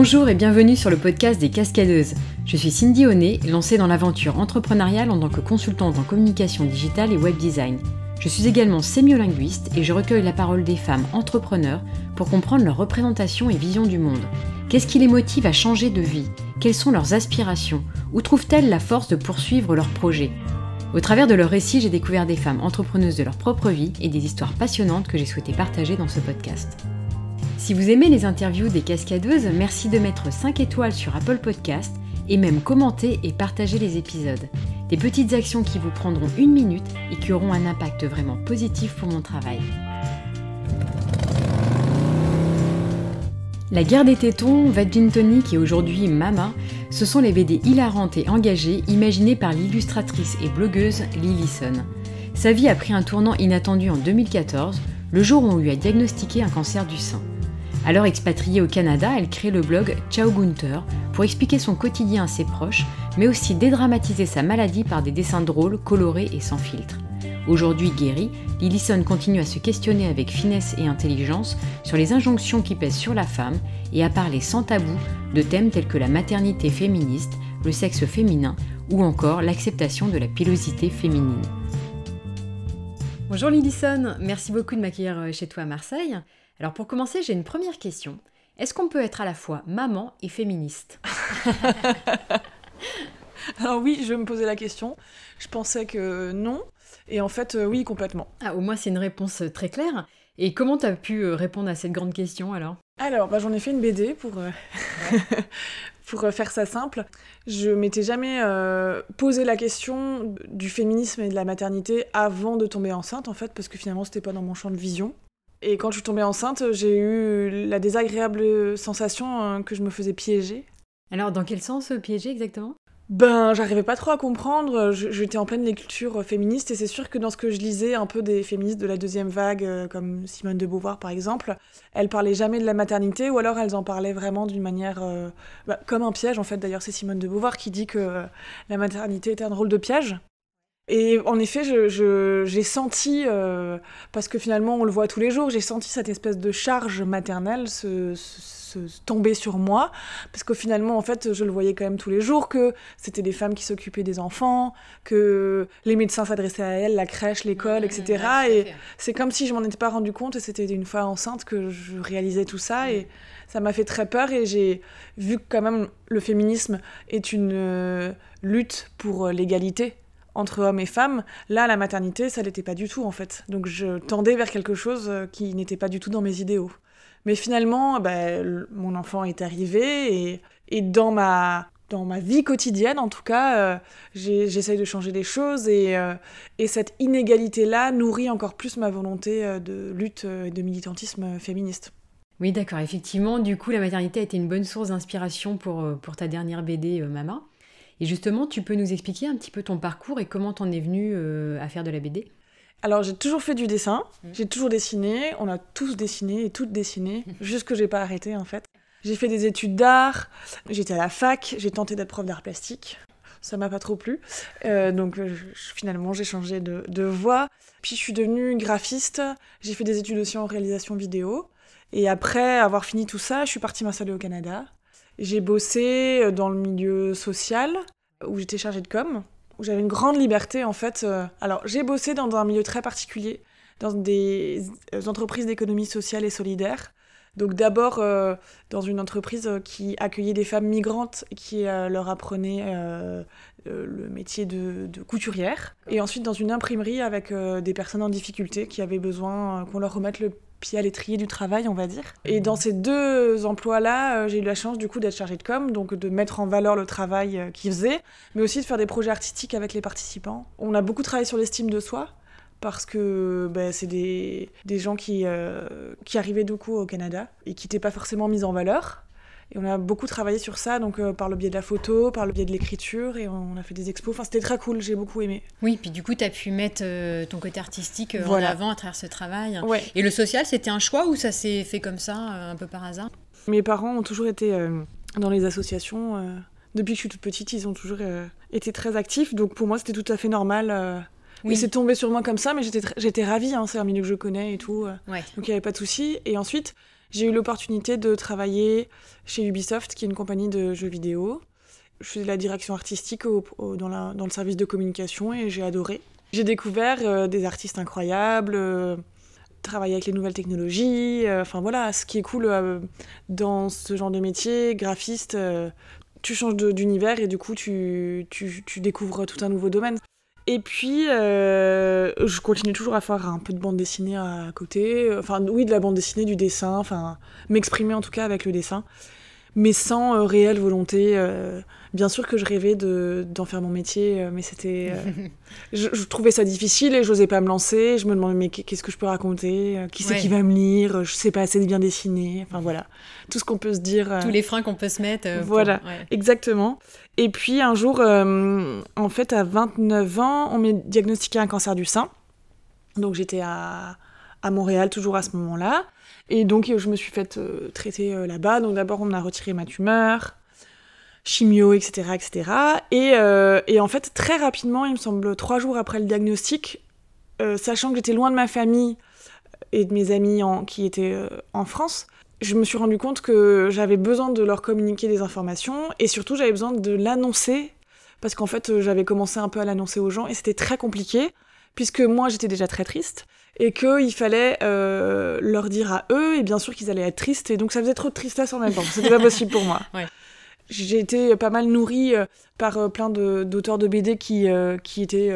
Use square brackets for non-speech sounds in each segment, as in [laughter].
Bonjour et bienvenue sur le podcast des Cascadeuses. Je suis Cindy Honnet, lancée dans l'aventure entrepreneuriale en tant que consultante en communication digitale et web design. Je suis également sémiolinguiste et je recueille la parole des femmes entrepreneurs pour comprendre leur représentation et vision du monde. Qu'est-ce qui les motive à changer de vie Quelles sont leurs aspirations Où trouvent-elles la force de poursuivre leurs projets Au travers de leurs récits, j'ai découvert des femmes entrepreneuses de leur propre vie et des histoires passionnantes que j'ai souhaité partager dans ce podcast. Si vous aimez les interviews des cascadeuses, merci de mettre 5 étoiles sur Apple Podcast et même commenter et partager les épisodes. Des petites actions qui vous prendront une minute et qui auront un impact vraiment positif pour mon travail. La guerre des tétons, Vagin Tonic et aujourd'hui Mama, ce sont les BD hilarantes et engagées imaginées par l'illustratrice et blogueuse Lillison. Sa vie a pris un tournant inattendu en 2014, le jour où on lui a diagnostiqué un cancer du sein. Alors expatriée au Canada, elle crée le blog Ciao Gunther pour expliquer son quotidien à ses proches, mais aussi dédramatiser sa maladie par des dessins drôles, colorés et sans filtre. Aujourd'hui guérie, Lillison continue à se questionner avec finesse et intelligence sur les injonctions qui pèsent sur la femme et à parler sans tabou de thèmes tels que la maternité féministe, le sexe féminin ou encore l'acceptation de la pilosité féminine. Bonjour Lillison, merci beaucoup de m'accueillir euh, chez toi à Marseille. Alors pour commencer, j'ai une première question. Est-ce qu'on peut être à la fois maman et féministe [laughs] Alors oui, je me posais la question. Je pensais que non. Et en fait, euh, oui, complètement. Ah, au moins, c'est une réponse euh, très claire. Et comment tu as pu euh, répondre à cette grande question alors Alors, bah, j'en ai fait une BD pour, [laughs] pour faire ça simple. Je m'étais jamais posé la question du féminisme et de la maternité avant de tomber enceinte, en fait, parce que finalement, n'était pas dans mon champ de vision. Et quand je suis tombée enceinte, j'ai eu la désagréable sensation hein, que je me faisais piéger. Alors, dans quel sens euh, piéger exactement ben, j'arrivais pas trop à comprendre. J'étais en pleine lecture euh, féministe et c'est sûr que dans ce que je lisais un peu des féministes de la deuxième vague, euh, comme Simone de Beauvoir par exemple, elles parlaient jamais de la maternité ou alors elles en parlaient vraiment d'une manière bah, comme un piège. En fait, d'ailleurs, c'est Simone de Beauvoir qui dit que la maternité était un rôle de piège. Et en effet, j'ai senti, euh, parce que finalement on le voit tous les jours, j'ai senti cette espèce de charge maternelle se, tomber sur moi, parce que finalement, en fait, je le voyais quand même tous les jours, que c'était des femmes qui s'occupaient des enfants, que les médecins s'adressaient à elles, la crèche, l'école, etc. et c'est comme si je m'en étais pas rendu compte, et c'était une fois enceinte que je réalisais tout ça, et ça m'a fait très peur, et j'ai vu que quand même le féminisme est une euh, lutte pour euh, l'égalité entre hommes et femmes. Là, la maternité, ça n'était pas du tout en fait. Donc je tendais vers quelque chose euh, qui n'était pas du tout dans mes idéaux. Mais finalement, bah, mon enfant est arrivé et, dans ma dans ma vie quotidienne, en tout cas, euh, j'essaye de changer les choses euh, et, cette inégalité-là nourrit encore plus ma volonté de lutte et de militantisme féministe. Oui, d'accord. Effectivement, du coup, la maternité a été une bonne source d'inspiration pour, pour ta dernière BD, Maman ». Et justement, tu peux nous expliquer un petit peu ton parcours et comment t'en es venu euh, à faire de la BD alors j'ai toujours fait du dessin, mm. j'ai toujours dessiné, on a tous dessiné et toutes dessiné, [laughs] que je j'ai pas arrêté en fait. J'ai fait des études d'art, j'étais à la fac, j'ai tenté d'être prof d'art plastique, ça m'a pas trop plu, euh, donc euh, finalement j'ai changé de, de, voie. Puis je suis devenue graphiste, j'ai fait des études aussi en réalisation vidéo, et après avoir fini tout ça, je suis partie m'installer au Canada, j'ai bossé euh, dans le milieu social, où j'étais chargée de com, où j'avais une grande liberté en fait. Euh, alors j'ai bossé dans un milieu très particulier, dans des entreprises d'économie sociale et solidaire. Donc d'abord euh, dans une entreprise qui accueillait des femmes migrantes qui leur apprenaient le métier de, de, couturière. Et ensuite dans une imprimerie avec des personnes en difficulté qui avaient besoin qu'on leur remette le puis à l'étrier du travail, on va dire. Et mhm. dans ces deux emplois-là, euh, j'ai eu la chance du coup d'être chargée de com, donc de mettre en valeur le travail euh, qu'ils faisaient, mais aussi de faire des projets artistiques avec les participants. On a beaucoup travaillé sur l'estime de soi, parce que bah, c'est des, gens qui, euh, qui arrivaient du coup au Canada et qui n'étaient pas forcément mis en valeur. Et on a beaucoup travaillé sur ça, donc euh, par le biais de la photo, par le biais de l'écriture, et on a fait des expos. Enfin, c'était très cool, j'ai beaucoup aimé. Oui, puis du coup, tu as pu mettre euh, ton côté artistique euh, en avant à travers ce travail. Et le social, c'était un choix ou ça s'est fait comme ça, un peu par hasard Mes parents ont toujours été dans les associations. depuis que je suis toute petite, ils ont toujours été très actifs, donc pour moi, c'était tout à fait normal. Oui. c'est tombé sur moi comme ça, mais j'étais, j'étais ravie, hein, c'est un milieu que je connais et tout. Donc il n'y avait pas de souci. Et ensuite, j'ai eu l'opportunité de travailler chez Ubisoft, qui est une compagnie de jeux vidéo. Je faisais la direction artistique dans, le service de communication et j'ai adoré. J'ai découvert euh, des artistes incroyables, travaillé euh, travailler avec les nouvelles technologies. Euh, enfin voilà, ce qui est cool dans ce genre de métier, graphiste, tu changes d'univers et du coup tu découvres tout un nouveau domaine. Et puis, euh, je continue toujours à faire un peu de bande dessinée à côté. Enfin, oui, de la bande dessinée, du dessin, enfin, m'exprimer en tout cas avec le dessin mais sans euh, réelle volonté. Euh, bien sûr que je rêvais d'en faire mon métier, euh, mais c'était. [laughs] je, trouvais ça difficile et je n'osais pas me lancer. Je me demandais, mais qu'est-ce que je peux raconter Qui c'est qui va me lire Je ne sais pas assez de bien dessiner. Enfin voilà, tout ce qu'on peut se dire. Tous les freins qu'on peut se mettre. voilà, exactement. Et puis un jour, en fait, à 29 ans, on m'a diagnostiqué un cancer du sein. Donc j'étais à à Montréal, toujours à ce moment-là. Et donc, euh, je me suis faite euh, traiter euh, là-bas. Donc, d'abord, on m'a retiré ma tumeur, chimio, etc. etc. Et, en fait, très rapidement, il me semble trois jours après le diagnostic, sachant que j'étais loin de ma famille et de mes amis qui étaient en France, je me suis rendu compte que j'avais besoin de leur communiquer des informations et surtout, j'avais besoin de l'annoncer. Parce qu'en fait, j'avais commencé un peu à l'annoncer aux gens et c'était très compliqué puisque moi j'étais déjà très triste et qu'il fallait euh, leur dire à eux, et bien sûr qu'ils allaient être tristes, et donc ça faisait trop de tristesse en même temps, c'était pas possible pour moi. [laughs] J'ai été pas mal nourrie euh, par euh, plein d'auteurs de, BD qui, étaient,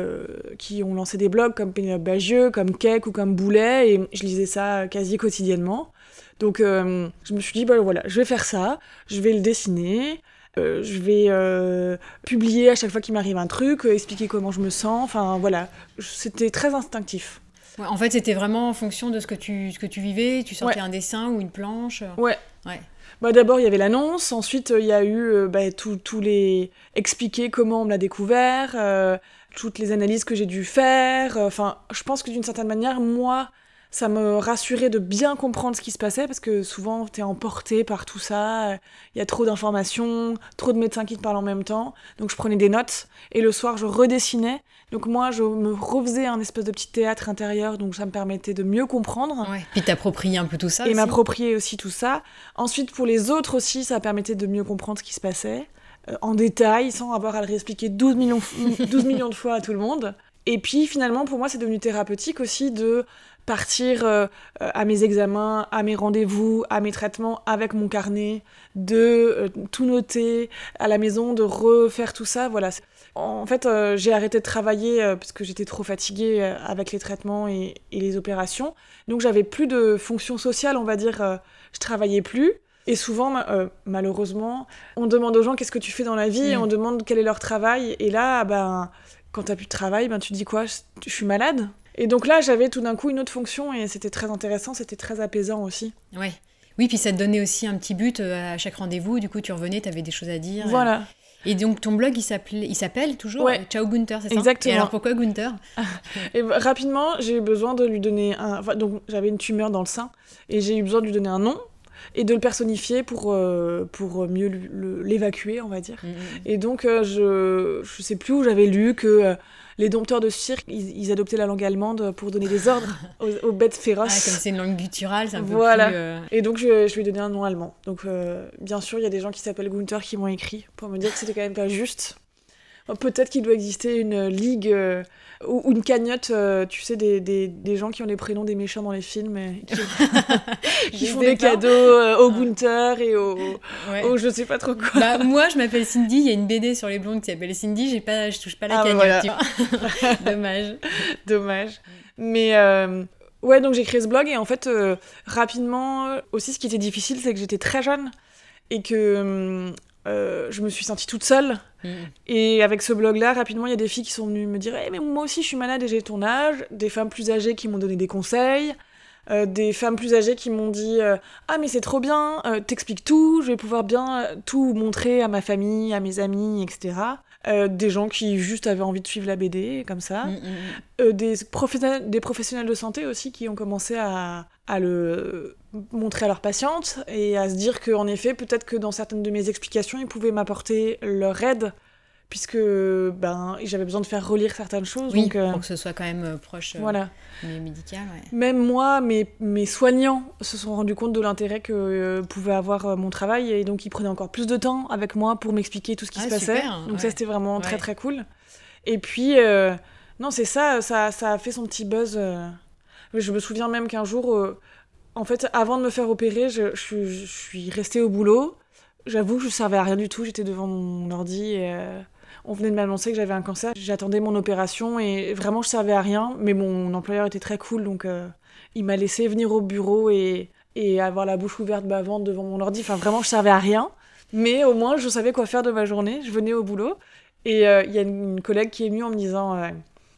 qui ont lancé des blogs comme Pénélope Bagieux, comme Cake ou comme Boulet, et je lisais ça quasi quotidiennement. Donc je me suis dit, bah, voilà, je vais faire ça, je vais le dessiner, euh, je vais euh, publier à chaque fois qu'il m'arrive un truc, euh, expliquer comment je me sens. Enfin voilà, c'était très instinctif. en fait, c'était vraiment en fonction de ce que tu, ce que tu vivais. Tu sortais un dessin ou une planche. Ouais. ouais. Bah, D'abord, il y avait l'annonce. Ensuite, il y a eu bah, tous les. expliquer comment on me l'a découvert, toutes les analyses que j'ai dû faire. Enfin, je pense que d'une certaine manière, moi, ça me rassurait de bien comprendre ce qui se passait parce que souvent t'es emporté par tout ça, il y a trop d'informations, trop de médecins qui te parlent en même temps. Donc je prenais des notes et le soir je redessinais. Donc moi je me refaisais un espèce de petit théâtre intérieur donc ça me permettait de mieux comprendre. Ouais. Puis t'approprier un peu tout ça. Et m'approprier aussi tout ça. Ensuite pour les autres aussi ça permettait de mieux comprendre ce qui se passait euh, en détail sans avoir à le réexpliquer 12 12 [laughs] millions de fois à tout le monde. Et puis finalement, pour moi, c'est devenu thérapeutique aussi de partir euh, euh, à mes examens, à mes rendez-vous, à mes traitements avec mon carnet, de euh, tout noter à la maison, de refaire tout ça. Voilà. En fait, j'ai arrêté de travailler parce que j'étais trop fatiguée avec les traitements et, les opérations. Donc j'avais plus de fonction sociale, on va dire. je travaillais plus. Et souvent, malheureusement, on demande aux gens qu'est-ce que tu fais dans la vie, mmh. on demande quel est leur travail. Et là, ben, quand t'as plus de travail, ben tu dis quoi Je suis malade Et donc là, j'avais tout d'un coup une autre fonction et c'était très intéressant, c'était très apaisant aussi. Ouais. Oui, puis ça te donnait aussi un petit but euh, à chaque rendez-vous. Du coup, tu revenais, tu avais des choses à dire. Voilà. Euh, et donc ton blog, il s'appelle, il s'appelle toujours euh, Ciao Gunther, c'est ça Exactement. Et alors pourquoi Gunther [laughs] et Rapidement, j'ai eu besoin de lui donner un. donc j'avais une tumeur dans le sein et j'ai eu besoin de lui donner un nom et de le personnifier pour, euh, pour mieux l'évacuer, on va dire. Mm, mm, mm. Et donc, euh, je, ne sais plus où j'avais lu que euh, les dompteurs de cirque, ils, adoptaient la langue allemande pour donner des ordres [laughs] aux, bêtes féroces. Ah, comme c'est une langue gutturale, c'est un peu voilà. Et donc, je, je, lui ai donné un nom allemand. Donc, bien sûr, il y a des gens qui s'appellent Gunther qui m'ont écrit pour me dire que c'était quand même pas juste Oh, peut-être qu'il doit exister une euh, ligue euh, ou, une cagnotte, euh, tu sais, des, des, des, gens qui ont les prénoms des méchants dans les films et qui, [laughs] font des cadeaux aux au Gunther et au, au, je sais pas trop quoi. Bah, moi, je m'appelle Cindy, il y a une BD sur les blondes qui s'appelle Cindy, j'ai pas, je touche pas la ah, [laughs] Dommage. Dommage. Mais ouais, donc j'ai créé ce blog et en fait, rapidement, aussi, ce qui était difficile, c'est que j'étais très jeune et que hum, euh, je me suis sentie toute seule. Mm. Et avec ce blog-là, rapidement, il y a des filles qui sont venues me dire eh, mais moi aussi, je suis malade et j'ai ton âge. Des femmes plus âgées qui m'ont donné des conseils. Euh, des femmes plus âgées qui m'ont dit euh, Ah, mais c'est trop bien, t'expliques tout, je vais pouvoir bien tout montrer à ma famille, à mes amis, etc. Euh, des gens qui juste avaient envie de suivre la BD, comme ça, mm, mm, mm. Euh, des, professionnels, de santé aussi qui ont commencé à, à le montrer à leurs patientes et à se dire qu'en effet, peut-être que dans certaines de mes explications, ils pouvaient m'apporter leur aide puisque ben, j'avais besoin de faire relire certaines choses. Oui, donc, euh, pour que ce soit quand même euh, proche euh, voilà. médical. Même moi, mes, mes soignants se sont rendus compte de l'intérêt que pouvait avoir mon travail, et donc ils prenaient encore plus de temps avec moi pour m'expliquer tout ce qui ah, se passait. donc ça, c'était vraiment très très cool. Et puis, non, c'est ça, ça, ça, a fait son petit buzz. Je me souviens même qu'un jour en fait, avant de me faire opérer, je, je, suis restée au boulot. J'avoue que je ne servais à rien du tout. J'étais devant mon ordi. Et, on venait de m'annoncer que j'avais un cancer. J'attendais mon opération et vraiment je servais à rien. Mais mon employeur était très cool donc euh, il m'a laissé venir au bureau et, et avoir la bouche ouverte bavante devant mon ordi. Enfin vraiment je servais à rien. Mais au moins je savais quoi faire de ma journée. Je venais au boulot et euh, il y a une collègue qui est venue en me disant euh,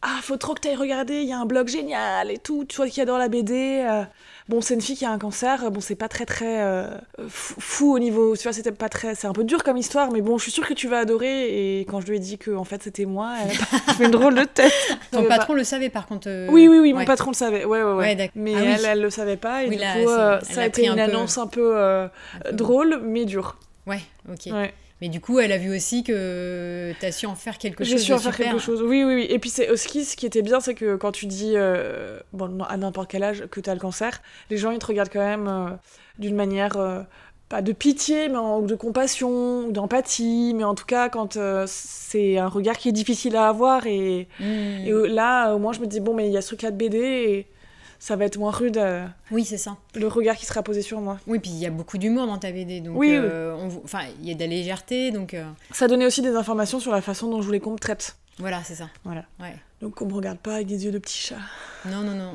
ah faut trop que t'ailles regarder, il y a un blog génial et tout, tu vois qui adore la BD. Euh. bon c'est une fille qui a un cancer, euh, bon c'est pas très très euh, fou, au niveau, tu vois c'était pas très, c'est un peu dur comme histoire, mais bon je suis sûre que tu vas adorer. Et quand je lui ai dit que en fait c'était moi, elle a [laughs] fait une drôle de tête. Ton patron bah le savait par contre. Oui oui oui, mon patron le savait, ouais ouais ouais. mais ah elle, elle le savait pas et du coup ça a, été une annonce un peu, un peu, drôle mais dure. Ouais ok. Ouais. Mais du coup, elle a vu aussi que tu as su en faire quelque chose. J'ai su en faire quelque chose. Oui, oui, oui. Et puis c'est ce qui était bien, c'est que quand tu dis euh, bon à n'importe quel âge que tu as le cancer, les gens ils te regardent quand même euh, d'une manière euh, pas de pitié, mais de compassion, ou d'empathie. Mais en tout cas, quand c'est un regard qui est difficile à avoir et, hmm. là, au moins je me dis bon, mais il y a ce truc là de BD. Et, ça va être moins rude. Euh, oui, c'est ça. Le regard qui sera posé sur moi. Oui, puis il y a beaucoup d'humour dans ta BD, donc euh, il y a de la légèreté, donc. Euh, ça donnait aussi des informations sur la façon dont je voulais qu'on me traite. Voilà, c'est ça. Voilà. Ouais. Donc on me regarde pas avec des yeux de petit chat. Non, non, non.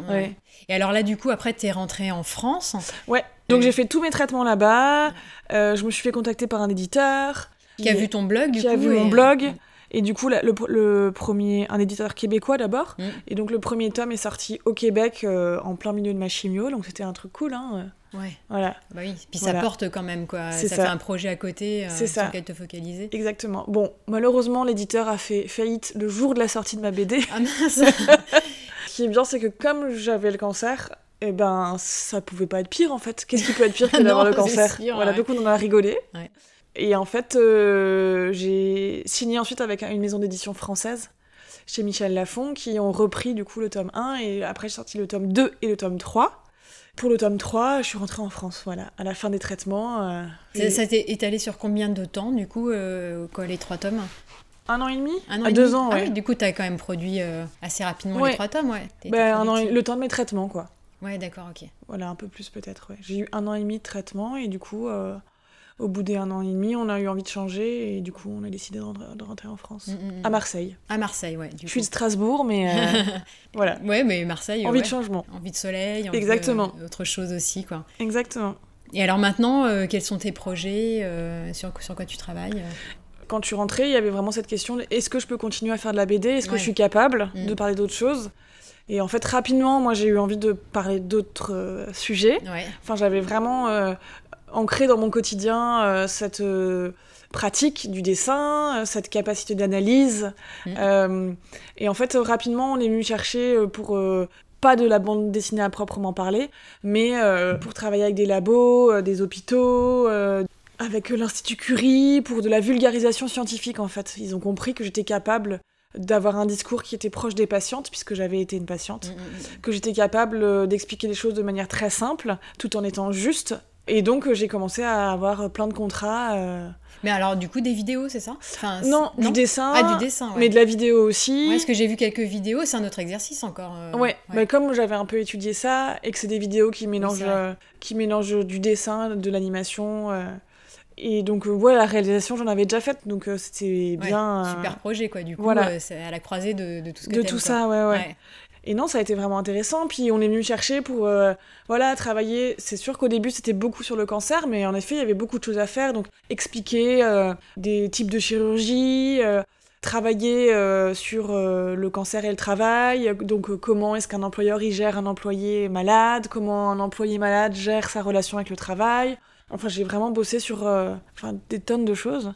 Et alors là, du coup, après, t'es rentrée en France. Ouais. Donc j'ai fait tous mes traitements là-bas. je me suis fait contacter par un éditeur. Qui a vu ton blog, du Qui coup, a vu mon blog. Et du coup, le, premier, un éditeur québécois d'abord. Mm. Et donc, le premier tome est sorti au Québec euh, en plein milieu de ma chimio. Donc, c'était un truc cool. Hein. Ouais. Voilà. Bah oui. Puis ça porte quand même, quoi. Ça, fait un projet à côté euh, ça. sur lequel te focaliser. Exactement. Bon, malheureusement, l'éditeur a fait faillite le jour de la sortie de ma BD. Ah mince [laughs] Ce qui est bien, c'est que comme j'avais le cancer, eh ben, ça pouvait pas être pire en fait. Qu'est-ce qui peut être pire que [laughs] d'avoir le cancer sûr, Voilà, ouais. donc on en a rigolé. Ouais. Et en fait, euh, j'ai signé ensuite avec une maison d'édition française chez Michel Lafon qui ont repris du coup le tome 1 et après j'ai sorti le tome 2 et le tome 3. Pour le tome 3, je suis rentrée en France, voilà, à la fin des traitements. Euh, ça s'est étalé sur combien de temps, du coup, euh, les trois tomes un an et demi un an deux ans ah oui, du coup t'as quand même produit assez rapidement les trois tomes ouais bah, an le temps de mes traitements quoi ouais d'accord ok voilà un peu plus peut-être ouais. j'ai eu un an et demi de traitement et du coup au bout d'un an et demi, on a eu envie de changer et du coup, on a décidé de, rentrer, en France. Mm, mm, mm. à Marseille. À Marseille, ouais. je suis de Strasbourg, mais euh, [laughs] voilà. Ouais, mais Marseille. Envie de changement. Envie de soleil. Envie Exactement. autre chose aussi, quoi. Exactement. Et alors maintenant, euh, quels sont tes projets euh, sur, sur quoi tu travailles Quand tu rentrais, il y avait vraiment cette question est-ce que je peux continuer à faire de la BD Est-ce que je suis capable de parler d'autres choses et en fait, rapidement, moi, j'ai eu envie de parler d'autres sujets. Enfin, j'avais vraiment ancrer dans mon quotidien euh, cette euh, pratique du dessin, euh, cette capacité d'analyse. Mm. et en fait, rapidement, on est venu chercher pour pas de la bande dessinée à proprement parler, mais pour travailler avec des labos, des hôpitaux, avec l'Institut Curie, pour de la vulgarisation scientifique en fait. Ils ont compris que j'étais capable d'avoir un discours qui était proche des patientes, puisque j'avais été une patiente, mm, mm, que j'étais capable d'expliquer les choses de manière très simple, tout en étant juste et donc, euh, j'ai commencé à avoir plein de contrats. Euh. Mais alors, du coup, des vidéos, c'est ça non, du dessin. Ah, du dessin, Mais de la vidéo aussi. Ouais, parce que j'ai vu quelques vidéos, c'est un autre exercice encore. Euh, oui, Ouais, mais comme j'avais un peu étudié ça, et que c'est des vidéos qui mélangent, qui mélangent du dessin, de l'animation. Et donc, ouais, la réalisation, j'en avais déjà faite, donc c'était bien. Super projet, quoi, du coup. Voilà. c'est à la croisée de, de tout ce que De tout ça, ouais. ouais. Et non, ça a été vraiment intéressant. Puis on est venu chercher pour euh, voilà travailler. C'est sûr qu'au début c'était beaucoup sur le cancer, mais en effet il y avait beaucoup de choses à faire. Donc expliquer euh, des types de chirurgie, euh, travailler sur le cancer et le travail. Donc comment est-ce qu'un employeur gère un employé malade, comment un employé malade gère sa relation avec le travail. Enfin j'ai vraiment bossé sur des tonnes de choses.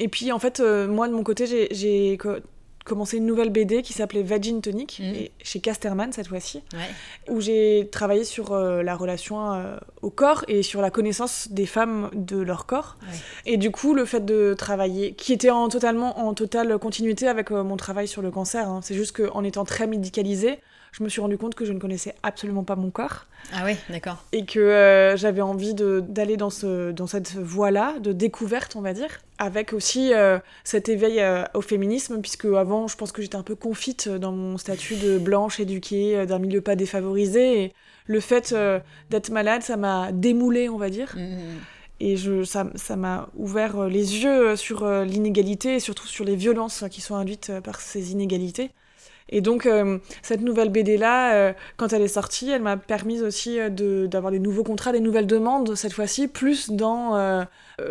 Et puis en fait moi de mon côté j'ai commencé une nouvelle BD qui s'appelait Vagin Tonic, mhm. chez Casterman cette fois-ci, où j'ai travaillé sur euh, la relation euh, au corps et sur la connaissance des femmes de leur corps. Et du coup, le fait de travailler, qui était en, totalement en totale continuité avec euh, mon travail sur le cancer, hein. c'est juste qu'en étant très médicalisé, je me suis rendu compte que je ne connaissais absolument pas mon corps. Ah oui, d'accord. Et que euh, j'avais envie d'aller dans, cette voie-là, de découverte, on va dire, avec aussi euh, cet éveil euh, au féminisme, puisque avant, je pense que j'étais un peu confite dans mon statut de blanche éduquée, d'un milieu pas défavorisé. Et le fait d'être malade, ça m'a démoulée, on va dire. Mmh, mmh, mmh. et ça, m'a ouvert les yeux sur l'inégalité et surtout sur les violences qui sont induites par ces inégalités. Et donc, euh, cette nouvelle BD-là, euh, quand elle est sortie, elle m'a permis aussi euh, d'avoir des nouveaux contrats, des nouvelles demandes, cette fois-ci, plus dans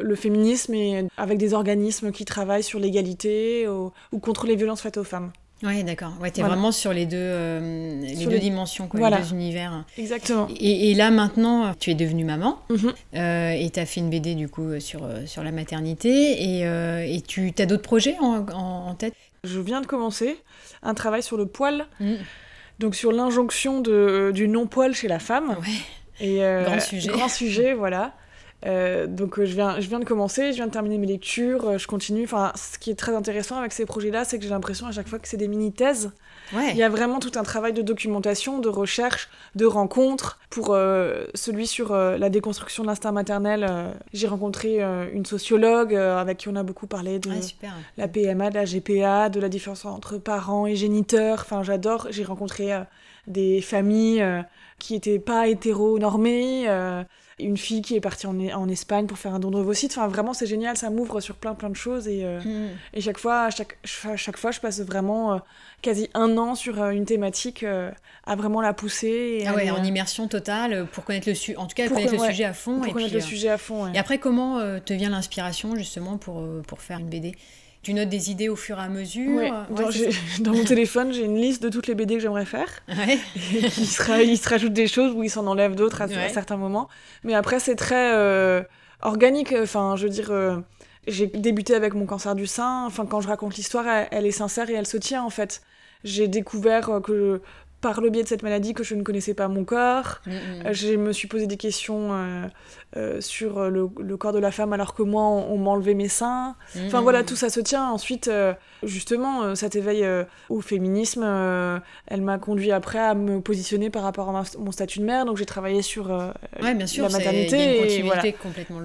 le féminisme et avec des organismes qui travaillent sur l'égalité ou, contre les violences faites aux femmes. Oui, d'accord. Ouais, es vraiment sur les deux, les deux dimensions, les deux univers. Exactement. Et, là, maintenant, tu es devenue maman mhm. et tu as et fait une BD, du coup, sur, sur la maternité. Et, et tu as d'autres projets en, en tête je viens de commencer un travail sur le poil, mm. donc sur l'injonction euh, du non-poil chez la femme. Et, euh, grand sujet. Grand sujet, voilà. Euh, donc je, viens, je viens de commencer, je viens de terminer mes lectures, je continue. Enfin, ce qui est très intéressant avec ces projets-là, c'est que j'ai l'impression à chaque fois que c'est des mini-thèses. Il y a vraiment tout un travail de documentation, de recherche, de rencontre. Pour euh, celui sur euh, la déconstruction de l'instinct maternel, euh, j'ai rencontré une sociologue avec qui on a beaucoup parlé de la PMA, de la GPA, de la différence entre parents et géniteurs. Enfin, j'adore. J'ai rencontré des familles euh, qui n'étaient pas hétéronormées, euh, une fille qui est partie en, e, en, Espagne pour faire un don de ovocyte. Enfin, vraiment, c'est génial, ça m'ouvre sur plein plein de choses. Et, euh, mm. et chaque, fois, chaque, chaque fois, je passe vraiment quasi un an sur une thématique à vraiment la pousser. ah ouais, en immersion totale pour connaître le sujet, en tout cas le sujet à fond. et Et après, comment te vient l'inspiration justement pour, pour faire une BD tu notes des idées au fur et à mesure. [laughs] dans, mon [laughs] téléphone, j'ai une liste de toutes les BD que j'aimerais faire. Et il, se rajoute des choses ou il s'en enlève d'autres à, certains moments. Mais après, c'est très euh, organique. Enfin, je veux dire, euh, j'ai débuté avec mon cancer du sein. Enfin, quand je raconte l'histoire, elle, elle, est sincère et elle se tient en fait. J'ai découvert euh, que par le biais de cette maladie que je ne connaissais pas mon corps. Mm, mm. Euh, je me suis posé des questions euh, euh, sur le, corps de la femme alors que moi, on, m'enlevait mes seins. Enfin voilà, mm. tout ça se tient. Ensuite, justement, cet éveil au féminisme, elle m'a conduit après à me positionner par rapport à mon statut de mère. Donc j'ai travaillé sur la maternité.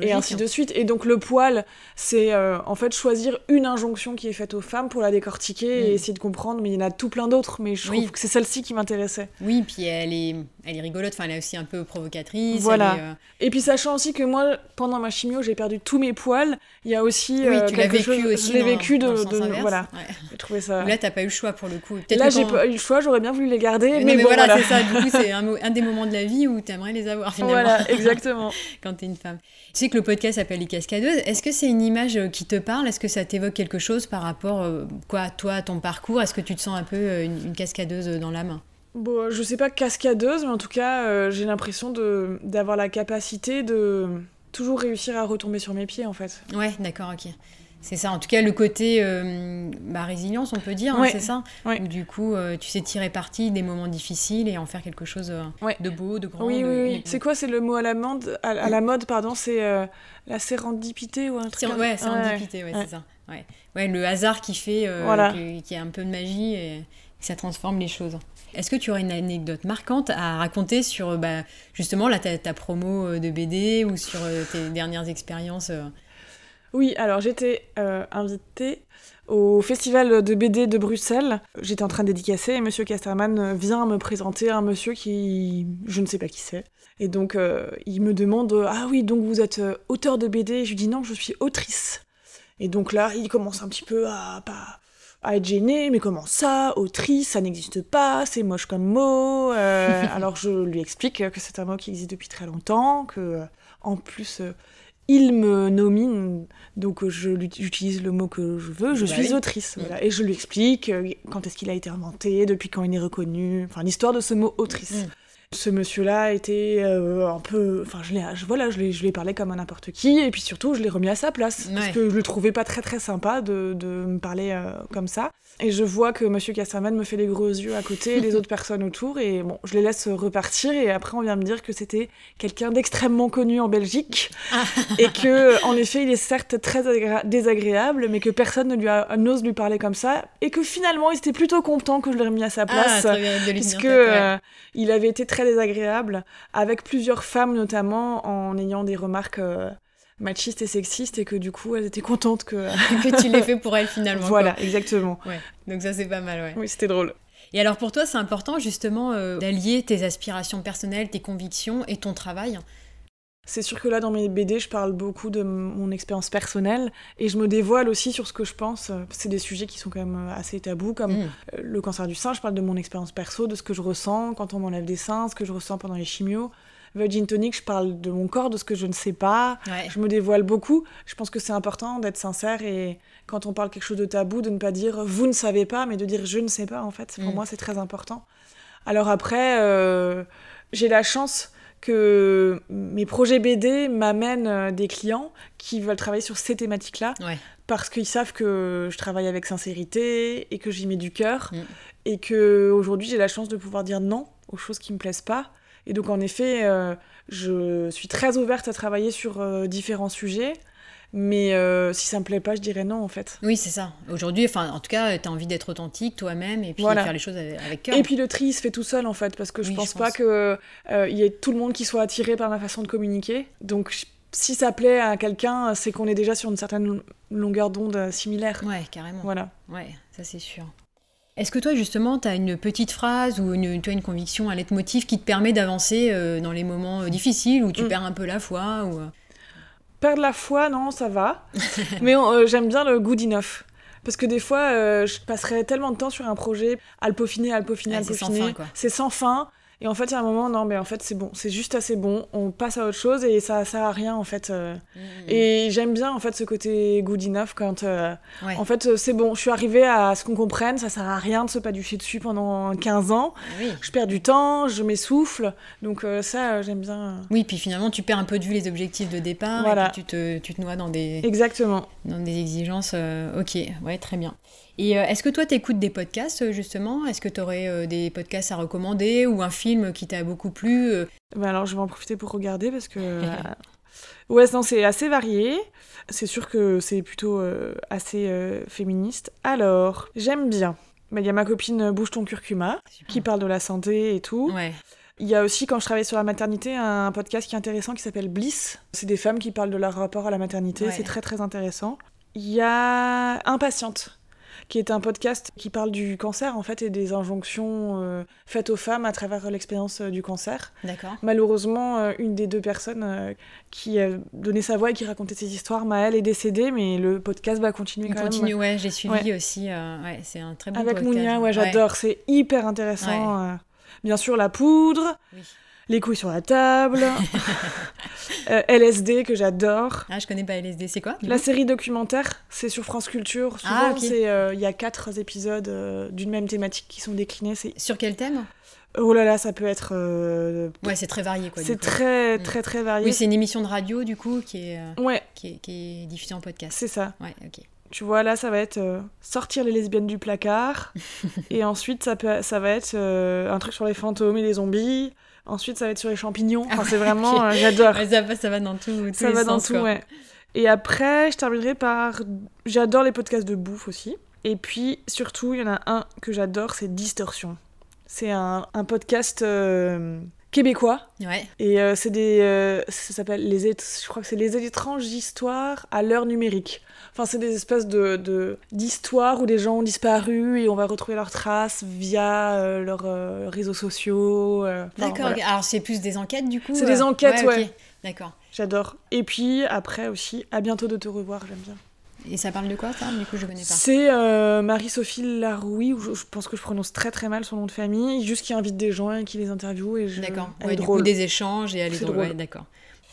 Et, ainsi hein. de suite. Et donc le poil, c'est en fait choisir une injonction qui est faite aux femmes pour la décortiquer et essayer de comprendre. Mais il y en a tout plein d'autres. Mais je trouve que c'est celle-ci qui oui, puis elle est, elle est rigolote, enfin, elle est aussi un peu provocatrice. Voilà. Euh, Et puis sachant aussi que moi, pendant ma chimio, j'ai perdu tous mes poils. Il y a aussi oui, euh, tu l'as vécu Aussi je l'ai vécu de, voilà. J'ai trouvé ça. Là, t'as pas eu le choix pour le coup. Là, j'ai pas eu le choix. J'aurais bien voulu les garder, mais, voilà, c'est ça. Du coup, c'est [laughs] un, des moments de la vie où t'aimerais les avoir finalement. Voilà, [laughs] exactement. quand t'es une femme. Tu sais que le podcast s'appelle Les Cascadeuses. Est-ce que c'est une image euh, qui te parle Est-ce que ça t'évoque quelque chose par rapport, quoi, à toi, à ton parcours Est-ce que tu te sens un peu une cascadeuse dans la main bon, je sais pas cascadeuse, mais en tout cas, euh, j'ai l'impression d'avoir la capacité de toujours réussir à retomber sur mes pieds, en fait. Ouais, d'accord, ok. C'est ça, en tout cas, le côté euh, bah, résilience, on peut dire, hein, c'est ça du coup, euh, tu sais tirer parti des moments difficiles et en faire quelque chose de beau, de grand. Oui, oui, oui. C'est quoi, c'est le mot à la mode, à, la mode pardon, c'est la sérendipité ou un truc comme... Ouais, sérendipité, ouais, c'est ça. Ouais. le hasard qui fait, qui, a un peu de magie et ça transforme les choses. Est-ce que tu aurais une anecdote marquante à raconter sur euh, bah, justement ta, ta, promo euh, de BD ou sur euh, tes dernières expériences Oui, alors j'étais invitée au festival de BD de Bruxelles. J'étais en train de dédicacer et Monsieur Casterman vient me présenter un monsieur qui, je ne sais pas qui c'est. Et donc il me demande ah oui donc vous êtes auteur de BD. je lui dis non je suis autrice. Et donc là il commence un petit peu à pas à être gênée, mais comment ça, autrice, ça n'existe pas, c'est moche comme mot. Euh, [laughs] alors je lui explique que c'est un mot qui existe depuis très longtemps, que euh, en plus euh, il me nomine, donc je j'utilise le mot que je veux, je bah suis autrice. Mm. Et je lui explique quand est-ce qu'il a été inventé, depuis quand il est reconnu, enfin l'histoire de ce mot autrice. Mm. Ce monsieur-là était euh, un peu. Enfin, je l'ai, je, voilà, je l'ai, je parlé comme à n'importe qui, et puis surtout, je l'ai remis à sa place. Parce que je le trouvais pas très très sympa de, de me parler euh, comme ça. Et je vois que monsieur Cassaman me fait les gros yeux à côté, [laughs] les autres personnes autour, et bon, je les laisse repartir, et après, on vient me dire que c'était quelqu'un d'extrêmement connu en Belgique, [laughs] et que, en effet, il est certes très désagréable, mais que personne ne lui a, n'ose lui parler comme ça, et que finalement, il était plutôt content que je l'ai remis à sa ah, place. Ah, parce euh, il avait été très désagréable, avec plusieurs femmes notamment, en ayant des remarques euh, machistes et sexistes, et que du coup, elles étaient contentes que... [laughs] que tu l'aies fait pour elles finalement. Voilà, exactement. Donc ça, c'est pas mal, ouais. Oui, c'était drôle. Et alors pour toi, c'est important justement euh, d'allier tes aspirations personnelles, tes convictions et ton travail. C'est sûr que là, dans mes BD, je parle beaucoup de mon expérience personnelle et je me dévoile aussi sur ce que je pense. C'est des sujets qui sont quand même assez tabous, comme mm. euh, le cancer du sein. Je parle de mon expérience perso, de ce que je ressens quand on m'enlève des seins, ce que je ressens pendant les chimios. Virgin Tonic, je parle de mon corps, de ce que je ne sais pas. Je me dévoile beaucoup. Je pense que c'est important d'être sincère et quand on parle quelque chose de tabou, de ne pas dire vous ne savez pas, mais de dire je ne sais pas en fait. Pour mm. moi, c'est très important. Alors après, euh, j'ai la chance que mes projets BD m'amènent euh, des clients qui veulent travailler sur ces thématiques-là parce qu'ils savent que je travaille avec sincérité et que j'y mets du cœur mm. et qu'aujourd'hui, j'ai la chance de pouvoir dire non aux choses qui ne me plaisent pas. Et donc en effet, euh, je suis très ouverte à travailler sur euh, différents sujets. Mais euh, si ça me plaît pas, je dirais non en fait. Oui, c'est ça. Aujourd'hui, enfin, en tout cas, tu as envie d'être authentique toi-même et puis de faire les choses avec cœur. Et puis le tri se fait tout seul en fait, parce que je, pense, pas qu'il euh, il y ait tout le monde qui soit attiré par ma façon de communiquer. Donc si ça plaît à quelqu'un, c'est qu'on est déjà sur une certaine longueur d'onde euh, similaire. Ouais, carrément. Voilà. Ouais, ça c'est sûr. Est-ce que toi justement, tu as une petite phrase ou une, toi, une conviction, un leitmotiv qui te permet d'avancer dans les moments difficiles où tu mm. perds un peu la foi ou perdre la foi, non, ça va. [laughs] Mais euh, j'aime bien le good enough. Parce que des fois, euh, je passerai tellement de temps sur un projet à le peaufiner, à peaufiner, à peaufiner. C'est sans fin. Et en fait, il y a un moment, non, mais en fait, c'est bon, c'est juste assez bon, on passe à autre chose et ça sert à rien, en fait. Euh. Mmh. Et j'aime bien, en fait, ce côté good enough quand, euh, en fait, euh, c'est bon, je suis arrivée à ce qu'on comprenne, ça sert à rien de se paducher dessus pendant 15 ans. Je perds du temps, je m'essouffle. Donc, ça, j'aime bien. Oui, puis finalement, tu perds un peu de vue les objectifs de départ et puis tu te, tu te noies dans des. Exactement. Dans des exigences. ok, ouais, très bien. Et euh, est-ce que toi, t'écoutes des podcasts, euh, justement Est-ce que tu aurais euh, des podcasts à recommander ou un film qui t'a beaucoup plu ben Alors, je vais en profiter pour regarder parce que... [laughs] ouais, non, c'est assez varié. C'est sûr que c'est plutôt assez féministe. Alors, j'aime bien. Bah, il y a ma copine Bouge ton curcuma qui parle de la santé et tout. Ouais. Il y a aussi, quand je travaille sur la maternité, un podcast qui est intéressant qui s'appelle Bliss. C'est des femmes qui parlent de leur rapport à la maternité. C'est très, très intéressant. Il y a Impatiente qui est un podcast qui parle du cancer en fait et des injonctions euh, faites aux femmes à travers l'expérience euh, du cancer. D'accord. Malheureusement, euh, une des deux personnes qui a donné sa voix et qui racontait ses histoires, Maëlle, est décédée, mais le podcast va continuer quand continue, même. ouais, j'ai suivi aussi. ouais, c'est un très bon Avec podcast. Avec Mounia, ouais, j'adore, c'est hyper intéressant. bien sûr, la poudre. Oui les couilles sur la table, LSD [laughs] euh, que j'adore. Ah, je connais pas LSD, c'est quoi La série documentaire, c'est sur France Culture. Ah, euh, il y a quatre épisodes euh, d'une même thématique qui sont déclinés. Sur quel thème Oh là là, ça peut être. Ouais, c'est très varié quoi. C'est très, mm. très, très varié. Oui, c'est une émission de radio du coup qui est, qui, diffusée en podcast. C'est ça. ok tu vois, là, ça va être sortir les lesbiennes du placard. [laughs] et ensuite, ça, peut, ça va être un truc sur les fantômes et les zombies. Ensuite, ça va être sur les champignons. Enfin, ah, c'est vraiment, euh, j'adore. ça, va, ça va dans tout. ça va dans tout, ouais. Et après, je terminerai par. J'adore les podcasts de bouffe aussi. Et puis, surtout, il y en a un que j'adore, c'est Distorsion. C'est un, podcast. Euh, québécois. Et euh, c'est des. Euh, ça s'appelle. Les, je crois que c'est Les étranges histoires à l'heure numérique. Enfin, c'est des espèces de d'histoires où des gens ont disparu et on va retrouver leurs traces via euh, leurs réseaux sociaux. D'accord. Alors, c'est plus des enquêtes du coup C'est des enquêtes, ouais. D'accord. J'adore. Et puis, après aussi, à bientôt de te revoir, j'aime bien. Et ça parle de quoi ça Du coup, je connais pas. C'est euh, Marie-Sophie Laroui, où je, pense que je prononce très très mal son nom de famille, juste qui invite des gens et qui les interviewe. Et je... D'accord, ouais, du coup des échanges et elle est, est d'accord.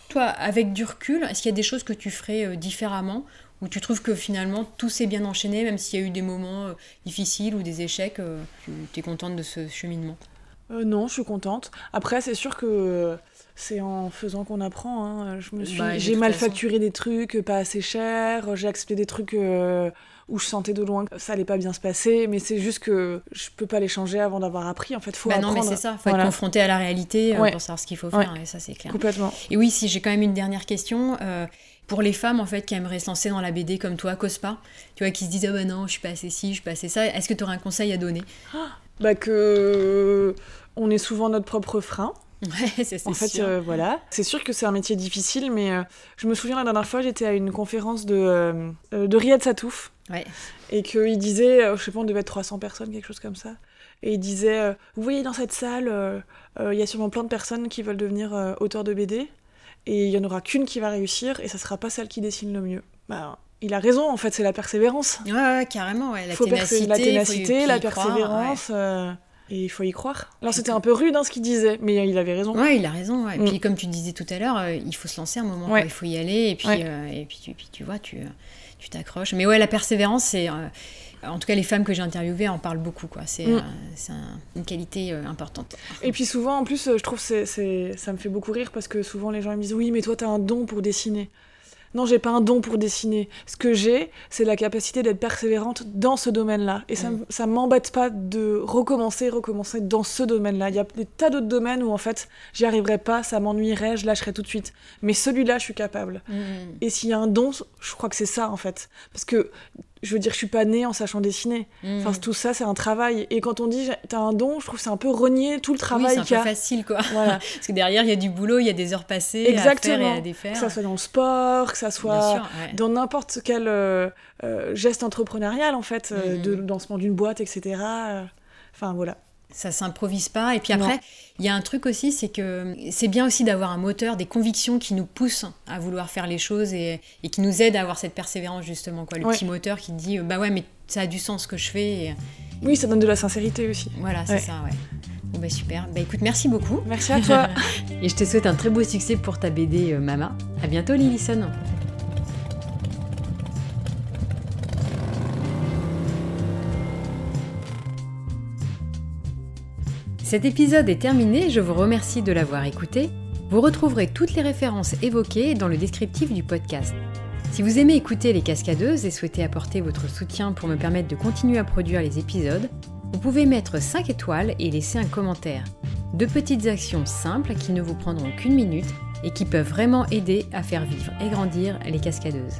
Toi, avec du recul, est-ce qu'il y a des choses que tu ferais euh, différemment où tu trouves que finalement tout s'est bien enchaîné, même s'il y a eu des moments euh, difficiles ou des échecs, tu es contente de ce cheminement Non, je suis contente. Après, c'est sûr que c'est en faisant qu'on apprend. Hein. Bah, j'ai mal facturé des trucs pas assez cher, j'ai accepté des trucs euh, où je sentais de loin que ça allait pas bien se passer, mais c'est juste que je peux pas les changer avant d'avoir appris. En fait, faut bah Faut être confronté à la réalité euh, pour savoir ce qu'il faut faire. Et ça, c'est clair. Complètement. Et oui, si j'ai quand même une dernière question. Euh, pour les femmes en fait qui aimeraient se lancer dans la BD comme toi, Cospa, tu vois, qui se disent ah bah non, je suis pas assez ci, je suis pas assez ça, est-ce que tu aurais un conseil à donner ah Bah que on est souvent notre propre frein, [laughs] c'est En fait, euh, voilà. C'est sûr que c'est un métier difficile, mais euh, je me souviens la dernière fois, j'étais à une conférence de, euh, Riyad Satouf. Ouais. Et qu'il disait, je sais pas, on devait être 300 personnes, quelque chose comme ça. Et il disait, vous voyez, dans cette salle, il y a sûrement plein de personnes qui veulent devenir auteurs de BD. Et il y en aura qu'une qui va réussir, et ça sera pas celle qui dessine le mieux. Bah, il a raison, en fait, c'est la persévérance. Ouais, carrément, ouais. La faut ténacité, la, ténacité, la persévérance. Et il faut y croire. Alors c'était un peu rude hein, ce qu'il disait, mais il avait raison. Ouais, il a raison. Et mm. puis comme tu disais tout à l'heure, euh, il faut se lancer un moment. il faut y aller et puis, euh, et puis, tu, tu vois, tu euh, tu t'accroches. Mais ouais, la persévérance, c'est en tout cas les femmes que j'ai interviewées en parlent beaucoup. Quoi. C'est, mm. une qualité importante. Et puis souvent, en plus, je trouve c'est, ça me fait beaucoup rire parce que souvent les gens me disent oui, mais toi tu as un don pour dessiner non, j'ai pas un don pour dessiner. Ce que j'ai, c'est la capacité d'être persévérante dans ce domaine-là. Et ça, mm. ça m'embête pas de recommencer, recommencer dans ce domaine-là. Il y a des tas d'autres domaines où en fait, j'y arriverais pas, ça m'ennuierait, je lâcherais tout de suite. Mais celui-là, je suis capable. Mm. Et s'il y a un don, je crois que c'est ça en fait. Parce que je veux dire, je suis pas née en sachant dessiner. Enfin, hmm. tout ça, c'est un travail. Et quand on dit t'as un don, je trouve c'est un peu renier tout le travail. Oui, c'est facile, quoi. Voilà. [laughs] Parce que derrière, il y a du boulot, il y a des heures passées Exactement. à faire et à défaire. Que ça soit dans le sport, que ça soit dans n'importe quel euh, euh, geste entrepreneurial, en fait, euh, hmm, hmm, de lancement d'une boîte, etc. Enfin, voilà. Ça s'improvise pas. Et puis après, il y a un truc aussi, c'est que c'est bien aussi d'avoir un moteur, des convictions qui nous poussent à vouloir faire les choses et, qui nous aident à avoir cette persévérance justement, quoi. Le petit moteur qui dit, euh, bah ouais, mais ça a du sens ce que je fais. oui, ça donne de la sincérité aussi. Voilà, c'est ça, ouais. Bon bah super. Bah écoute, merci beaucoup. Merci à toi. [laughs] et je te souhaite un très beau succès pour ta BD euh, Mama. À bientôt, Lillison. Cet épisode est terminé, je vous remercie de l'avoir écouté. Vous retrouverez toutes les références évoquées dans le descriptif du podcast. Si vous aimez écouter les cascadeuses et souhaitez apporter votre soutien pour me permettre de continuer à produire les épisodes, vous pouvez mettre 5 étoiles et laisser un commentaire. Deux petites actions simples qui ne vous prendront qu'une minute et qui peuvent vraiment aider à faire vivre et grandir les cascadeuses.